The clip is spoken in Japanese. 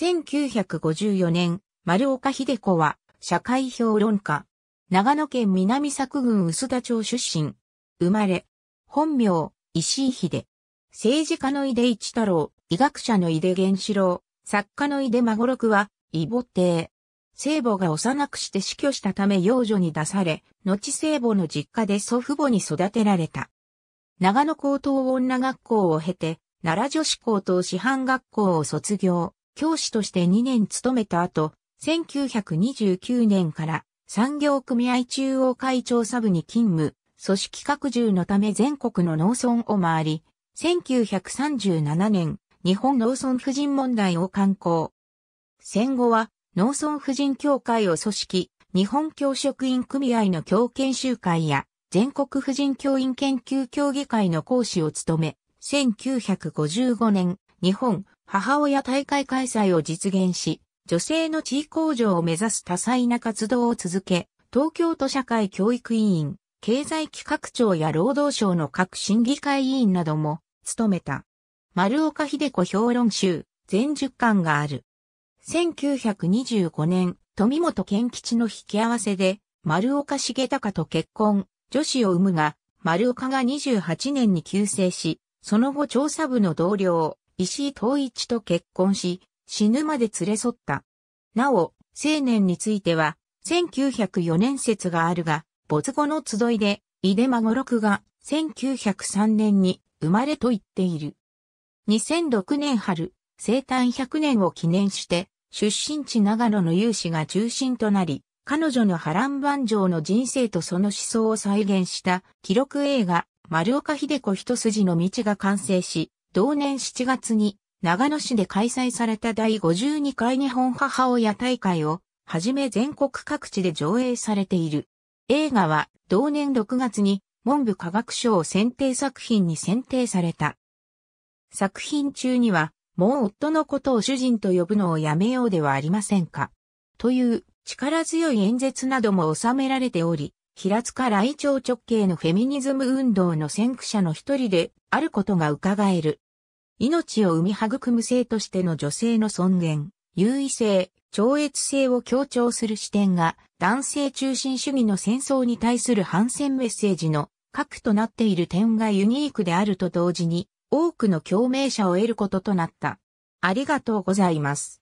1954年、丸岡秀子は、社会評論家。長野県南佐久郡薄田町出身。生まれ。本名、石井秀。政治家の井出一太郎、医学者の井出源四郎、作家の井出孫六は、伊母帝。聖母が幼くして死去したため養女に出され、後聖母の実家で祖父母に育てられた。長野高等女学校を経て、奈良女子高等師範学校を卒業。教師として2年勤めた後、1929年から産業組合中央会調査部に勤務、組織拡充のため全国の農村を回り、1937年、日本農村婦人問題を刊行。戦後は農村婦人協会を組織、日本教職員組合の教研修会や全国婦人教員研究協議会の講師を務め、1955年、日本母親大会開催を実現し、女性の地位向上を目指す多彩な活動を続け、東京都社会教育委員、経済企画庁や労働省の各審議会委員なども務めた。丸岡秀子評論集、全10巻がある。1925年、富本健吉の引き合わせで、丸岡重隆と結婚、女子を産むが、丸岡が28年に急成し、その後調査部の同僚、石井東一と結婚し、死ぬまで連れ添った。なお、青年については、1904年説があるが、没後の集いで、井出孫六が1903年に生まれと言っている。2006年春、生誕100年を記念して、出身地長野の有志が中心となり、彼女の波乱万丈の人生とその思想を再現した記録映画、丸岡秀子一筋の道が完成し、同年7月に長野市で開催された第52回日本母親大会をはじめ全国各地で上映されている。映画は同年6月に文部科学省選定作品に選定された。作品中には、もう夫のことを主人と呼ぶのをやめようではありませんか。という力強い演説なども収められており、平塚来庁直系のフェミニズム運動の先駆者の一人であることが伺える。命を生み育む性としての女性の尊厳、優位性、超越性を強調する視点が男性中心主義の戦争に対する反戦メッセージの核となっている点がユニークであると同時に多くの共鳴者を得ることとなった。ありがとうございます。